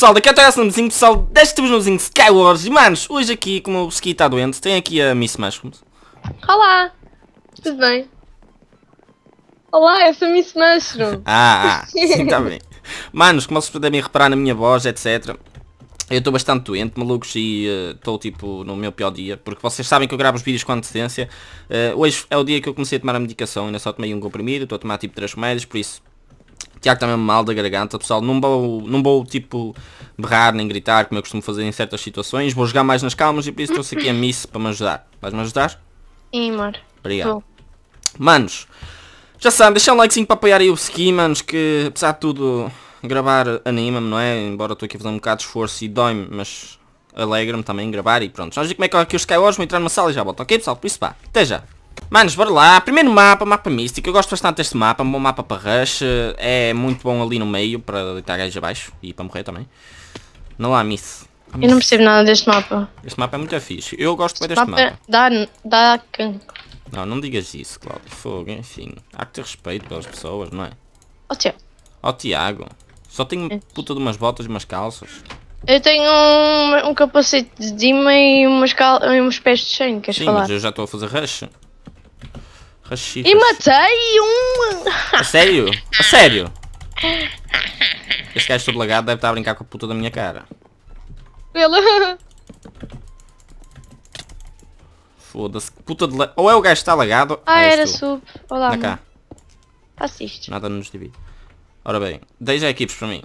pessoal, daqui até essa nozinho, pessoal, deste nozinho Skywars e manos, hoje aqui, como o Ski está doente, tem aqui a Miss Mushrooms. Olá! Tudo bem? Olá, essa Miss Mushroom! Ah, ah, ah sim, está bem. Manos, como vocês podem reparar na minha voz, etc. Eu estou bastante doente, malucos, e eh, estou uh, tipo no meu pior dia, porque vocês sabem que eu gravo os vídeos com antecedência. Uh, hoje é o dia que eu comecei a tomar a medicação, ainda só tomei um comprimido, estou a tomar tipo 3 remédios, por isso Tiago também é mal da garganta, pessoal. Não vou, não vou tipo berrar nem gritar como eu costumo fazer em certas situações. Vou jogar mais nas calmas e por isso trouxe aqui a Miss para me ajudar. Vais-me ajudar? Sim, amor. Obrigado. Manos, já sabem, deixa um likezinho para apoiar aí o Ski, manos, que apesar de tudo gravar anima-me, não é? Embora estou aqui a fazer um bocado de esforço e dói-me, mas alegra-me também gravar e pronto. Já digo como é que é aqui o hoje vou entrar numa sala e já volto, ok pessoal? Por isso pá, até já! Manos, bora lá. Primeiro mapa, mapa místico. Eu gosto bastante deste mapa. Um bom mapa para rush. É muito bom ali no meio para deitar gajos abaixo e para morrer também. Não há miss. miss. Eu não percebo nada deste mapa. Este mapa é muito fixe. Eu gosto bem deste mapa. É- mapa. Dá, dá cancro. Não, não digas isso, Cláudio. Fogo, enfim. Há que ter respeito pelas pessoas, não é? Ó oh, Tiago. Ó oh, Tiago. Só tenho é. puta de umas botas e umas calças. Eu tenho um, um capacete de Dima e umas, cal e uns pés de Shane, queres Sim, falar? Sim, mas eu já estou a fazer rush. Hashi. E matei um. A é sério? A é sério? Este gajo todo lagado deve estar a brincar com a puta da minha cara. Ele. Foda-se, puta de la... Ou é o gajo que está lagado. Ah, era tu. sub. Olá. Cá. Assiste. Nada nos divide. Ora bem, deixa equipes para mim.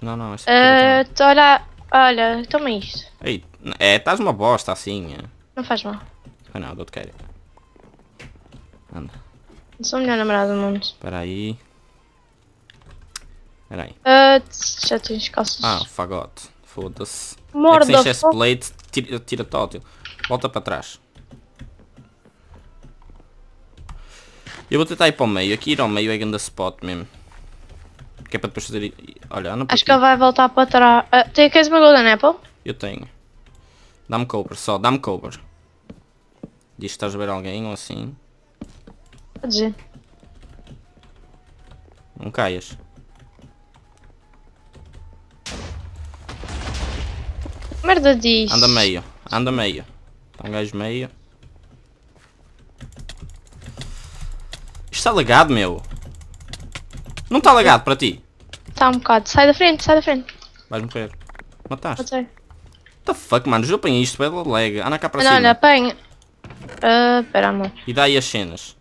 Não, não, isto uh, tá... Olha, olha, toma isto. Ei, é, estás uma bosta assim. Eh. Não faz mal. Ah não, dou-te quero. Anda. Não sou melhor namorada do mundo. Espera aí. Espera aí. Uh, já tens calças. Ah, fagote. Foda-se. Morda. É que sem chestplate, tira, tira tótil. Volta para trás. Eu vou tentar ir para o meio. Aqui ir ao meio é grande spot mesmo. Que é para depois fazer... Olha, Acho que ele vai voltar para trás. Uh, ah, tem, é queres uma Golden Apple? Eu tenho. Dá-me cover, só. Dá-me cover. Diz que estás a ver alguém ou assim. Pode. Não caias. Merda diz. Anda meio. Anda meio. Tá um gajo meio. Isto está legado meu. Não está legado para ti. Está um bocado. Sai da frente, sai da frente. Vais morrer. Mataste. Matei. What the fuck, mano? Eu apanhei isto, bela lag. Anda cá para não, cima. Não, não apanho. Uh, ah, pera, amor. E daí as cenas.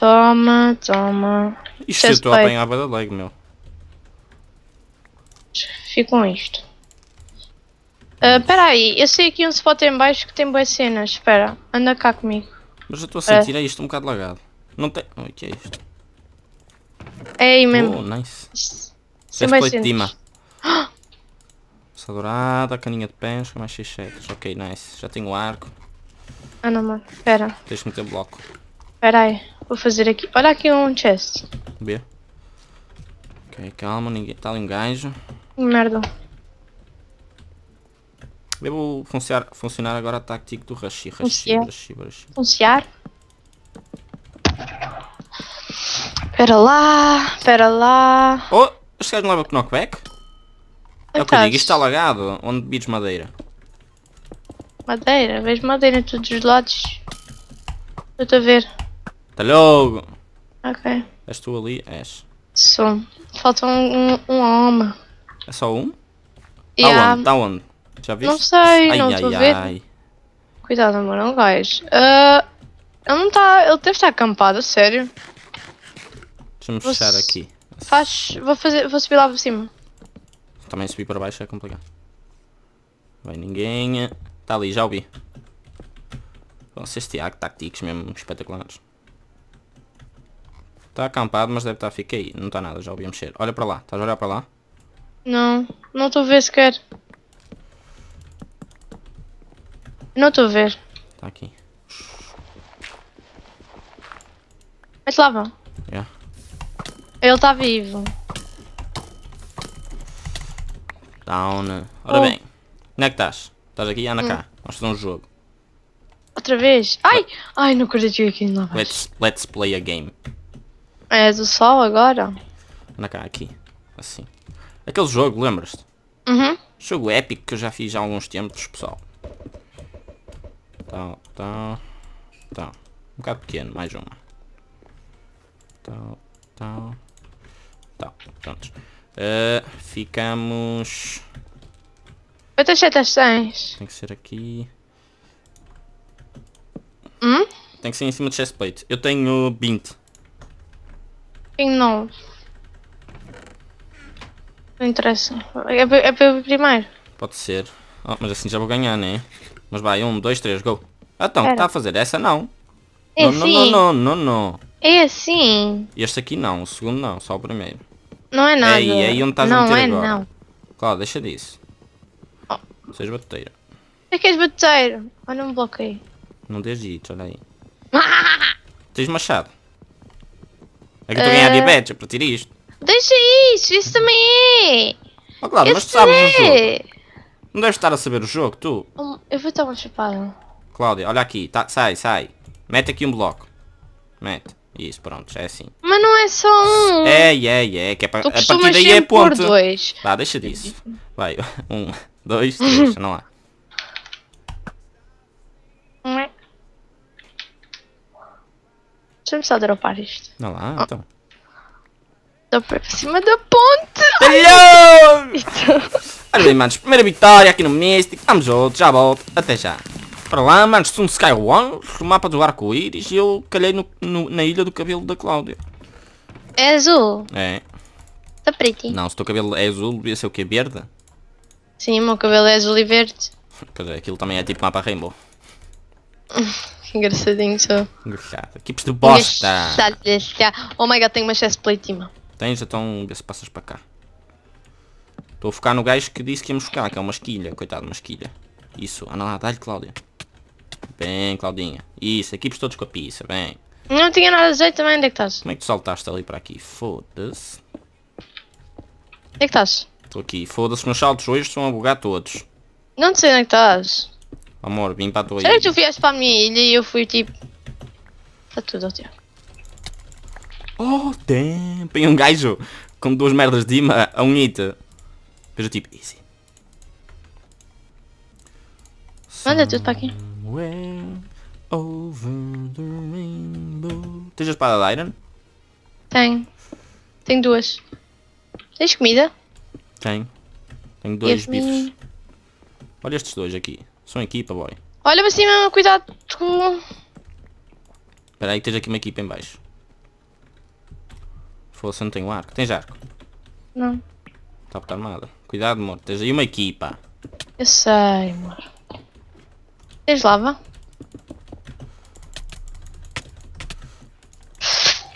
Toma, toma. Isto eu estou a apanhar da lag, meu. Fico com isto. Ah, espera aí, eu sei aqui um spot em baixo que tem boas cenas. Espera, anda cá comigo. Mas eu estou a sentir ah. é. isto um bocado lagado. Não tem... O que é isto? É aí mesmo. Oh, nice. Sem plate de Essa dourada, caninha de pencha, mais x Ok, nice. Já tenho o arco. Ah não, mano. Espera. Deixa-me ter bloco. Pera aí, vou fazer aqui. Olha aqui um chest. B. Ok, calma, ninguém. Tá ali um gajo. Merda. Vou funcionar, funcionar agora a tática do Rashi. Rashi, Rashi, Rashi. Funcionar? Pera lá, pera lá. Oh, este gajo não leva knockback? É o que eu digo, isto está lagado. Onde bebes madeira? Madeira? Vejo madeira em todos os lados. Eu estou a ver logo Ok. És tu ali? És. Sou. Falta um, um, um É só um? Tá yeah. onde? Tá onde? Já viste? Não sei, ai, não estou a ver. Ai. Cuidado, amor, não vais. Uh, ele não está... Ele deve estar acampado, sério. Deixa-me fechar aqui. Faz... Vou, fazer, vou subir lá para cima. Também subir para baixo é complicado. Vai ninguém. Está ali, já ouvi. Vocês têm tácticos mesmo espetaculares. Está acampado, mas deve estar. Fica aí. Não está nada, já ouvi mexer. Olha para lá. Estás a olhar para lá? Não. Não estou a ver sequer. Não estou a ver. Está aqui. Mas lá vão. Yeah. Ele está vivo. Down. Ora oh. bem. Onde é que estás? Estás aqui? Anda hum. cá. Vamos fazer um jogo. Outra vez? Ai! Ai, não acredito aqui não. Let's, let's play a game. É do sol agora? Na cá, aqui. Assim. Aquele jogo, lembras-te? Uhum. Jogo épico que eu já fiz há alguns tempos, pessoal. Tal, tal, tal. Um bocado pequeno, mais uma. Tal, tal, tal. pronto. Uh, ficamos... Quantas setas tens? Tem que ser aqui... Hum? Tem que ser em cima do chest plate. Eu tenho 20. Quem não? Não interessa. É para, é primeiro. Pode ser. Oh, mas assim já vou ganhar, né? Mas vai, um, dois, três, go. Então, está a fazer? Essa não. É não, assim. não, não, não, não, não. É assim. Este aqui não, o segundo não, só o primeiro. Não é nada. Aí, aí onde estás não a meter é agora. Não, Claro, deixa disso. Oh. Seis bateteiro. É que és bateteiro. Olha um bloqueio. Não tens dito, olha aí. Tens machado. É que tu ganhas uh... diabetes é a partir disto. Deixa isso, isso também é. Oh, claro, eu mas tu sabes o jogo. Não deves estar a saber o jogo, tu. Eu vou estar uma chapada. Cláudia, olha aqui, tá, sai, sai. Mete aqui um bloco. Mete. Isso, pronto, já é assim. Mas não é só um. É, é, é. Que é pra, a partir daí é ponto. Dois. Vá, deixa disso. Vai, um, dois, três, não há. Deixa eu precisar dropar isto. Não lá, oh. então. Estou para cima da ponte! Hello! Então. Olha, manos, primeira vitória aqui no Mystic. Vamos outro, já volto. Até já. Para lá, manos, um Sky One, o mapa do arco-íris e eu calhei no, no, na ilha do cabelo da Cláudia. É azul? É. Está pretty. Não, se o teu cabelo é azul, devia ser o quê? Verde? Sim, o meu cabelo é azul e verde. Pois é, aquilo também é tipo mapa rainbow. Que engraçadinho só. Engraçado. Equipes de bosta. Oh my god, tenho uma chestplate, mano. Tens? Então vê se passas para cá. Estou a focar no gajo que disse que íamos focar, que é uma esquilha. Coitado, uma esquilha. Isso, anda lá, dá-lhe Cláudia. Bem, Claudinha. Isso, equipes todos com a pizza, bem. Não tinha nada de jeito também, onde é que estás? Como é que tu saltaste ali para aqui? Foda-se. Onde é que estás? Estou aqui. Foda-se, meus saltos hoje estão a bugar todos. Não sei onde é que estás. Amor, vim a tua ilha. Será que tu para a minha ilha e eu fui tipo... Está tudo aqui. Assim. Oh, tem... Tem um gajo com duas merdas de imã a um hit. Veja tipo, easy. Manda tudo para aqui. Tens a espada de Iron? Tenho. Tenho duas. Tens comida? Tenho. Tenho dois bifes. Olha estes dois aqui. São equipa, boy. Olha para cima, cuidado com... Espera aí que tens aqui uma equipa em baixo. Foda-se, não tenho arco. Tens arco? Não. Está tá armada. Cuidado, amor. Tens aí uma equipa. Eu sei, amor. Tens lava?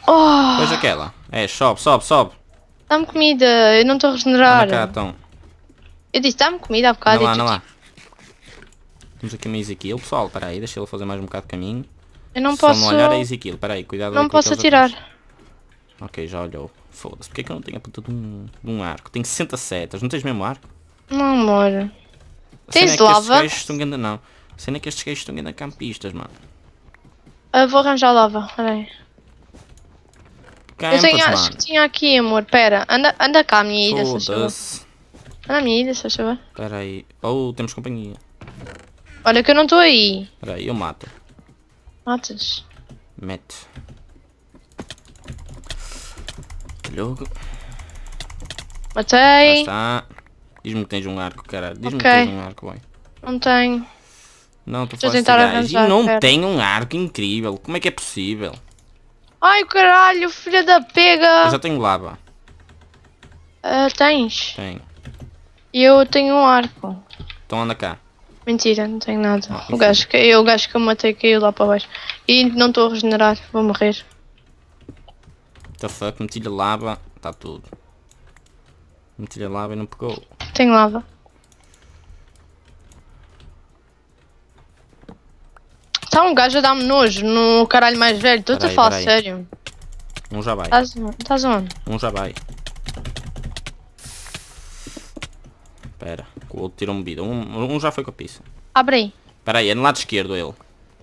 Oh. Pois aquela. É, sobe, sobe, sobe. Dá-me comida, eu não estou a regenerar. cá, então. Eu disse, dá-me comida há bocado. Não lá, não lá. Temos aqui uma Ezequiel. Pessoal, para aí, deixa ele fazer mais um bocado de caminho. Eu não Só posso... Só não olhar a é Ezequiel, para aí, cuidado. Não posso atirar. Ok, já olhou. Foda-se, porquê é que eu não tenho a puta de um, de um arco? Tenho 60 setas, não tens mesmo arco? Não, amor. Tens é lava? Estes ainda não. A cena é que estes queixos estão ainda campistas, mano. Eu vou arranjar lava, peraí. Campos, eu tenho, acho que tinha aqui, amor. Pera, anda, anda cá minha ilha, se achou. Anda a minha ilha, se achou. Peraí, aí. Oh, temos companhia. Olha que eu não tô aí. Peraí, eu mato. Matas? Mete. Logo. Matei. está. Diz-me que tens um arco, caralho. Diz-me okay. que tens um arco, bem. Não tenho. Não, tu fazes avançar, E não tenho tem um arco incrível. Como é que é possível? Ai, caralho, filha da pega. Eu já tenho lava. Uh, tens? Tenho. E eu tenho um arco. Então anda cá. Mentira, não tenho nada. Ah, o, gajo que, eu, o gajo que eu matei caiu lá para baixo. E não estou a regenerar, vou morrer. WTF, tá meti-lhe lava, está tudo. Meti-lhe lava e não pegou. Tenho lava. Está um gajo a dar-me nojo no caralho mais velho, estou a falar sério. Um já vai. Estás onde? Um já vai. Pera, o outro tirou medida. Um, um já foi com a pizza. Abre aí. Espera aí, é no lado esquerdo ele.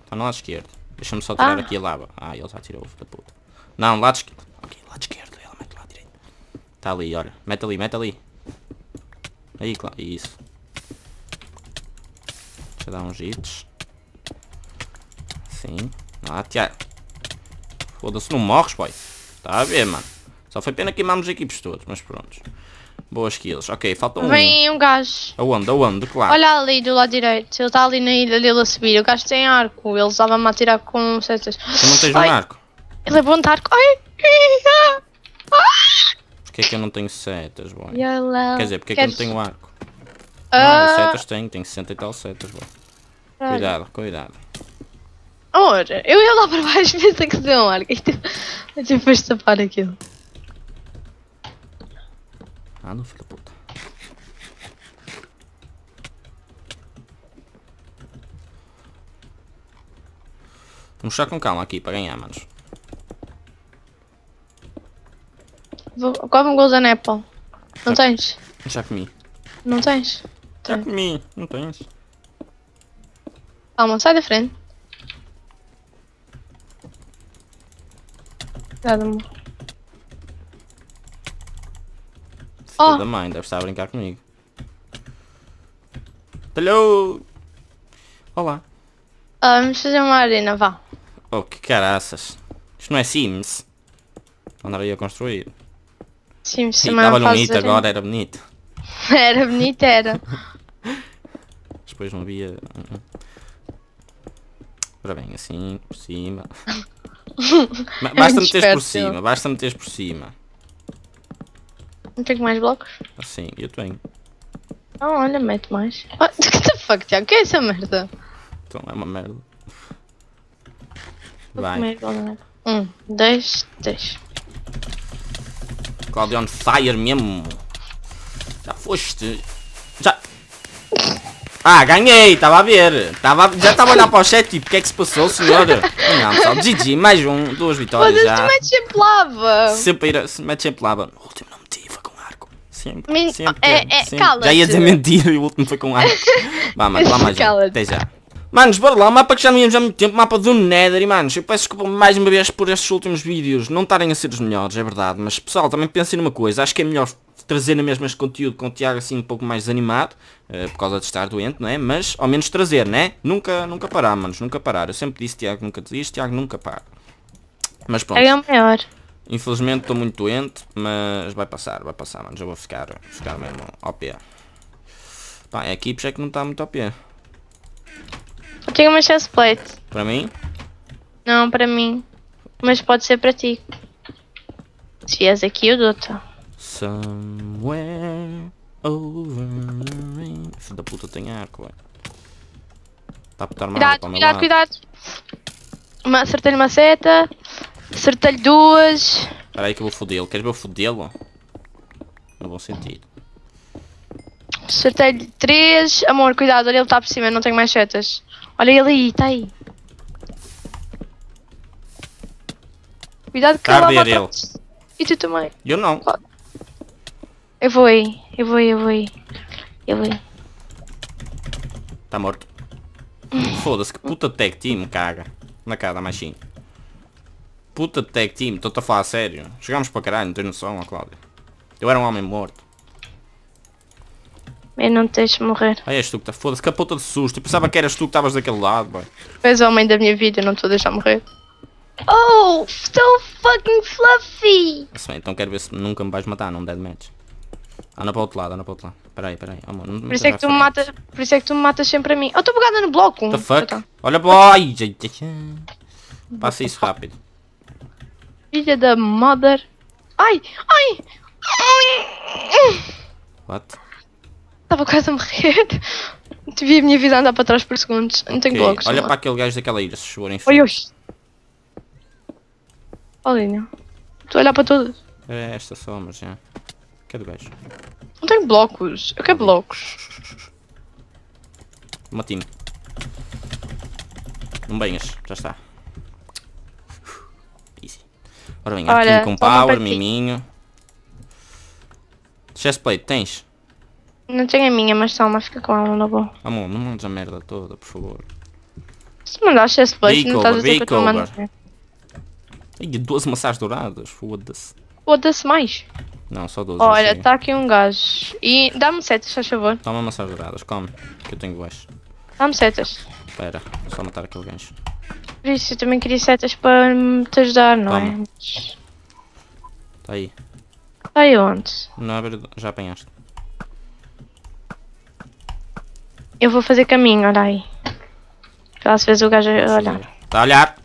Está no lado esquerdo. Deixa-me só tirar ah. aqui a lava. Ah, ele já tirou, da puta. Não, lado esquerdo. Ok, lado esquerdo. Ele mete lá direito. Está ali, olha. Mete ali, mete ali. Aí, claro. Isso. Deixa eu dar uns hits. Sim. Ah, Tiago. Foda-se, não morres, boy. Está a ver, mano. Só foi pena queimarmos equipes todos, mas pronto. Boas kills. Ok, falta um. Vem um gajo. Aonde? Aonde? Claro. Olha ali do lado direito. Ele está ali na ilha dele a subir. O gajo tem arco. Ele estava-me a tirar com setas. Tu não tens Ai. um arco? Ele é bom de arco. Ai! Porquê é que eu não tenho setas, boy? Quer dizer, porquê é que eu não tenho arco? Ah, ah setas tenho. Tenho 60 e tal setas, boy. Cuidado, cuidado. Amor, eu ia lá para baixo e pensei que deu um arco. E tu... depois tapar aquilo. Ah, não, filho da puta. Vamos estar com calma aqui para ganhar, manos. Come um Golden Apple. Não já, tens? Já comi. Não tens? Já Tem. comi. Não tens? Calma, sai da frente. Cuidado, amor. Oh. mãe deve estar a brincar comigo. Talhou! Olá. Ah, vamos fazer uma arena, vá. Oh, que caraças. Isto não é Sims. Andava aí a construir. Sims Sim, também Estava é bonito arena. agora, era bonito. era bonito, era. Depois não havia... Ora bem, assim, por cima. basta meteres por cima, basta meteres por cima. Não tenho mais blocos? Assim, eu tenho. Ah, oh, olha, mete mais. Oh, what the fuck, Tiago? O que é essa merda? Então é uma merda. Vou Vai. Comer, né? um, dois, três. on Fire mesmo. Já foste. Já. Ah, ganhei, tava a ver. Tava, já estava a olhar para o chat tipo, o que é que se passou, senhor? Não, pessoal, GG, mais um, duas vitórias Mas já. Mas sempre lava. Sempre, sempre mete sempre lava. Último sempre. Men sempre, é, é, sempre. já ia dizer mentira e o último foi com arcos. Vá, mano, lá mais. Até já. Manos, bora lá, o mapa que já não íamos há muito tempo, mapa do Nether, e manos, eu peço desculpa mais uma vez por estes últimos vídeos não estarem a ser os melhores, é verdade, mas pessoal, também pensem numa coisa, acho que é melhor trazer na mesma este conteúdo com o Tiago assim um pouco mais desanimado, uh, eh, por causa de estar doente, não é? Mas ao menos trazer, né? Nunca, nunca parar, manos, nunca parar. Eu sempre disse Tiago nunca desiste, Tiago nunca para. Mas pronto. É o maior. Infelizmente estou muito doente, mas vai passar, vai passar, mano. Já vou ficar, ficar mesmo OP. Pá, é equipes é que não está muito OP. Eu tenho uma chest plate. Para mim? Não, para mim. Mas pode ser para ti. Se vies aqui, eu dou-te. Somewhere over Filho da puta tem arco, ué. Tá a putar mal cuidado, cuidado, cuidado. Uma, lhe uma seta. Acertei-lhe duas. Espera aí que eu vou fodê-lo. Queres ver eu fodê-lo? No bom sentido. Acertei-lhe três. Amor, cuidado, olha ele está por cima, não tenho mais setas. Olha ele aí, está aí. Cuidado que tá ele ele. E tu também. Eu não. Eu vou aí, eu vou aí, eu vou aí. Eu vou aí. Está morto. Foda-se, que puta tag team, caga. Na cara da machinha. Puta de tag team, estou-te a falar a sério. Chegámos para caralho, não tens noção, ó Cláudia. Eu era um homem morto. Eu não te deixo morrer. Ai, és tu que tá foda-se, capota de susto. Eu pensava que eras tu que estavas daquele lado, boy. És o homem da minha vida, eu não estou a deixar morrer. Oh, so fucking fluffy! então quero ver se nunca me vais matar num deadmatch. Anda para o outro lado, anda para o outro lado. Peraí, peraí. Oh, mano, por, isso é que tu me matas, por isso é que tu me matas sempre a mim. Oh, estou bugada no bloco. The fuck? Então. Olha, boy! Passa isso rápido. Filha da mother. Ai, ai, ai. What? Estava quase a morrer. Devia a minha vida andar para trás por segundos. Não okay. tenho blocos. Olha para aquele gajo daquela ilha, se chorem. Oi, oi. Olha, não. Estou a olhar para todas. É esta só, mas já. é do gajo? Não tenho blocos. Eu quero blocos. Matinho. Não venhas, já está. Ora bem, Olha, com Power, Miminho. Chestplate, tens? Não tenho a minha, mas só uma fica com ela, não vou. Amor, não mandes a merda toda, por favor. Se mandar chest não estás a dizer que eu mando. E 12 maçãs douradas, foda-se. Foda-se mais. Não, só 12. Olha, assim. está aqui um gajo. E dá-me setas, faz favor. Toma maçãs douradas, come, que eu tenho baixo. Dá-me setas. Espera, só matar aquele gancho por isso, eu também queria setas para te ajudar, não é? Toma. é? Está aí. Está aí onde? Não abre... Já apanhaste. Eu vou fazer caminho, olha aí. Porque se vezes o gajo olhar Está a olhar.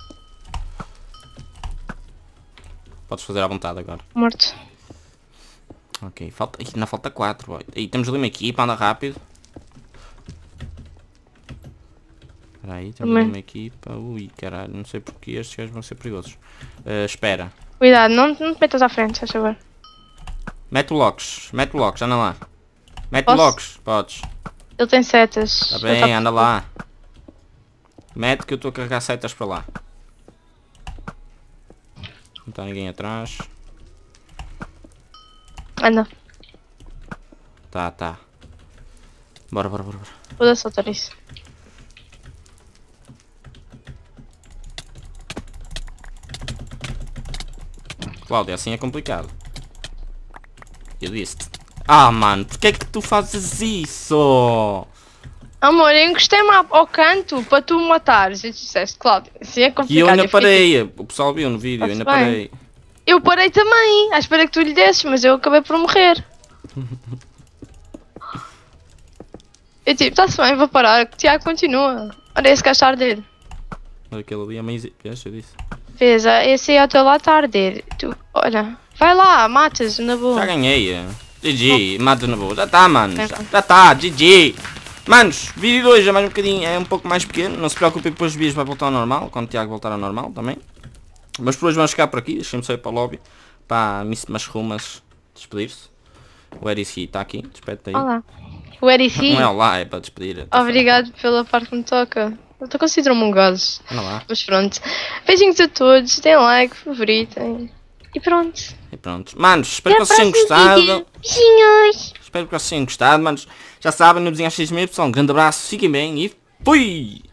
Podes fazer à vontade agora. Morto. Ok, falta... Ainda falta 4. E temos lima aqui para andar rápido. Peraí, aí, Mas... uma equipa. Ui, caralho, não sei porque estes gajos vão ser perigosos. Uh, espera. Cuidado, não, não te metas à frente, se favor. Mete o Locks, mete o Locks, anda lá. Mete Locks, podes. Ele tem setas. Tá bem, tá... anda lá. Mete que eu estou a carregar setas para lá. Não está ninguém atrás. Anda. Tá, tá. Bora, bora, bora. bora. Vou soltar isso. Cláudia, assim é complicado. Eu disse-te. Ah, mano, porquê é que tu fazes isso? Amor, eu encostei-me ao canto para tu me matares. E tu disseste, Cláudia, assim é complicado. E eu ainda parei. O pessoal viu no vídeo, eu ainda parei. Eu parei também, à espera que tu lhe desses, mas eu acabei por morrer. eu tipo, está-se bem, vou parar, que o Tiago continua. Olha esse cachorro dele. Aquele ali é Que acha disso? Beleza, esse é o teu latar Tu, olha, vai lá, matas na boa. Já ganhei. GG, eh. mata na boa. Já tá, mano Já tá, GG. Manos, vídeo de hoje é mais um bocadinho, é um pouco mais pequeno. Não se preocupe depois os vídeos vai voltar ao normal, quando o Tiago voltar ao normal também. Mas por hoje vamos ficar por aqui, deixem-me sair para o lobby, para Miss rumas despedir-se. O Erici está aqui, despede-te aí. Olá. O Erici? Não é olá, é para despedir. É Obrigado pela parte que me toca. Eu tô considerando um gaso. Mas pronto. Beijinhos a todos, deem like, favoritem. E pronto. E pronto. Manos, espero Até que vocês tenham gostado. Beijinhos. Espero que vocês tenham gostado, manos. Já sabem, no Desenho XMY. Um grande abraço, fiquem bem e fui!